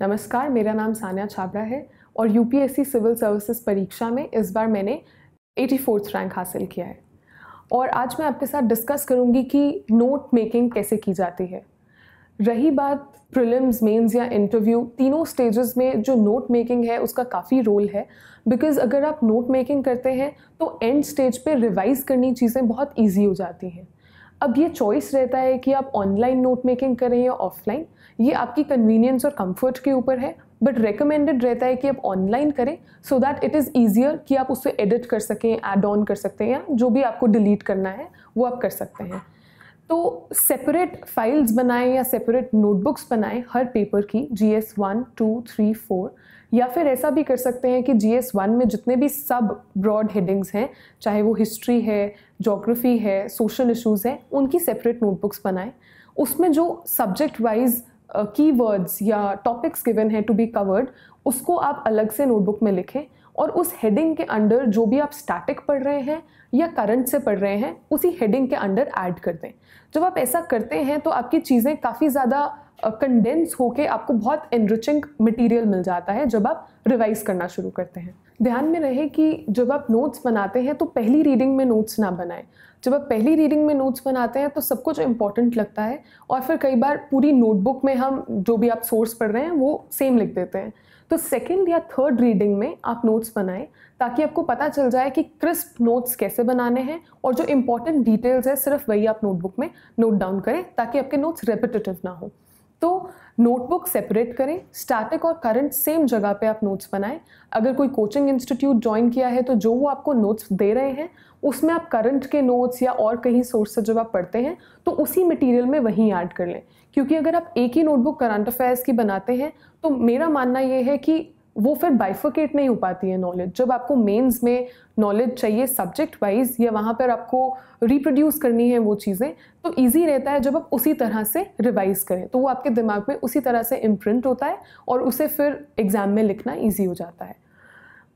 नमस्कार मेरा नाम सानिया छाबड़ा है और यूपीएससी सिविल सर्विसेज परीक्षा में इस बार मैंने एटी फोर्थ रैंक हासिल किया है और आज मैं आपके साथ डिस्कस करूंगी कि नोट मेकिंग कैसे की जाती है रही बात प्रिलिम्स मेंस या इंटरव्यू तीनों स्टेजेस में जो नोट मेकिंग है उसका काफ़ी रोल है बिकॉज अगर आप नोट मेकिंग करते हैं तो एंड स्टेज पे रिवाइज करनी चीज़ें बहुत इजी हो जाती हैं अब ये चॉइस रहता है कि आप ऑनलाइन नोट मेकिंग करें या ऑफलाइन ये आपकी कन्वीनियंस और कंफर्ट के ऊपर है बट रिकमेंडेड रहता है कि आप ऑनलाइन करें so that it is easier कि आप उससे एडिट कर सकें एड ऑन कर सकते हैं या जो भी आपको डिलीट करना है वो आप कर सकते हैं तो सेपरेट फाइल्स बनाएं या सेपरेट नोटबुक्स बनाएं हर पेपर की G S one two three four या फिर ऐसा भी कर सकते हैं कि जी एस वन में जितने भी सब ब्रॉड हेडिंग्स हैं चाहे वो हिस्ट्री है जोग्राफी है सोशल इशूज़ हैं उनकी सेपरेट नोटबुक्स बनाएं उसमें जो सब्जेक्ट वाइज की वर्ड्स या टॉपिक्स गिवन है टू बी कवर्ड उसको आप अलग से नोटबुक में लिखें और उस हेडिंग के अंडर जो भी आप स्टैटिक पढ़ रहे हैं या करंट से पढ़ रहे हैं उसी हेडिंग के अंडर ऐड कर दें जब आप ऐसा करते हैं तो आपकी चीज़ें काफ़ी ज़्यादा कंडेंस होके आपको बहुत एनरिचिंग मटेरियल मिल जाता है जब आप रिवाइज करना शुरू करते हैं ध्यान में रहे कि जब आप नोट्स बनाते हैं तो पहली रीडिंग में नोट्स ना बनाएं जब आप पहली रीडिंग में नोट्स बनाते हैं तो सब कुछ इम्पॉर्टेंट लगता है और फिर कई बार पूरी नोटबुक में हम जो भी आप सोर्स पढ़ रहे हैं वो सेम लिख देते हैं तो सेकेंड या थर्ड रीडिंग में आप नोट्स बनाएं ताकि आपको पता चल जाए कि क्रिस्प नोट्स कैसे बनाने हैं और जो इम्पॉर्टेंट डिटेल्स है सिर्फ वही आप नोटबुक में नोट डाउन करें ताकि आपके नोट्स रेपिटेटिव ना हो तो नोटबुक सेपरेट करें स्टैटिक और करंट सेम जगह पे आप नोट्स बनाएं अगर कोई कोचिंग इंस्टीट्यूट ज्वाइन किया है तो जो वो आपको नोट्स दे रहे हैं उसमें आप करंट के नोट्स या और कहीं सोर्स से जब आप पढ़ते हैं तो उसी मटेरियल में वहीं ऐड कर लें क्योंकि अगर आप एक ही नोटबुक करंट अफेयर्स की बनाते हैं तो मेरा मानना ये है कि वो फिर बाइफोकेट नहीं हो पाती है नॉलेज जब आपको मेंस में नॉलेज चाहिए सब्जेक्ट वाइज या वहाँ पर आपको रिप्रोड्यूस करनी है वो चीज़ें तो इजी रहता है जब आप उसी तरह से रिवाइज़ करें तो वो आपके दिमाग में उसी तरह से इम्प्रिंट होता है और उसे फिर एग्ज़ाम में लिखना ईजी हो जाता है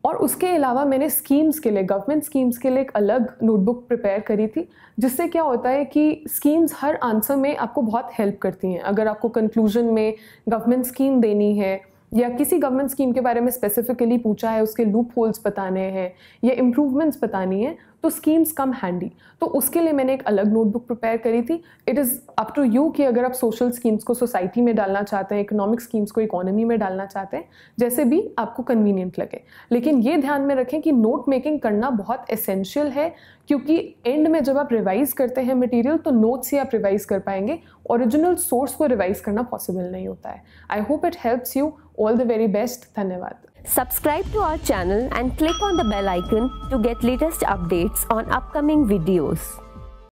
और उसके अलावा मैंने स्कीम्स के लिए गवर्नमेंट स्कीम्स के लिए एक अलग नोटबुक प्रिपेयर करी थी जिससे क्या होता है कि स्कीम्स हर आंसर में आपको बहुत हेल्प करती हैं अगर आपको कंक्लूजन में गवर्नमेंट स्कीम देनी है या किसी गवर्नमेंट स्कीम के बारे में स्पेसिफिकली पूछा है उसके लूप होल्स बताने हैं या इम्प्रूवमेंट्स बतानी है तो स्कीम्स कम हैंडी तो उसके लिए मैंने एक अलग नोटबुक प्रिपेयर करी थी it is up to you कि अगर आप सोशल स्कीम्स को सोसाइटी में डालना चाहते हैं इकोनॉमिक स्कीम्स को इकोनॉमी में डालना चाहते हैं जैसे भी आपको कन्वीनियंट लगे लेकिन ये ध्यान में रखें कि नोट मेकिंग करना बहुत एसेंशियल है क्योंकि एंड में जब आप रिवाइज़ करते हैं मटेरियल तो नोट्स ही आप रिवाइज़ कर पाएंगे ओरिजिनल सोर्स को रिवाइज़ करना पॉसिबल नहीं होता है I hope it helps you all the very best धन्यवाद Subscribe to our channel and click on the bell icon to get latest updates on upcoming videos.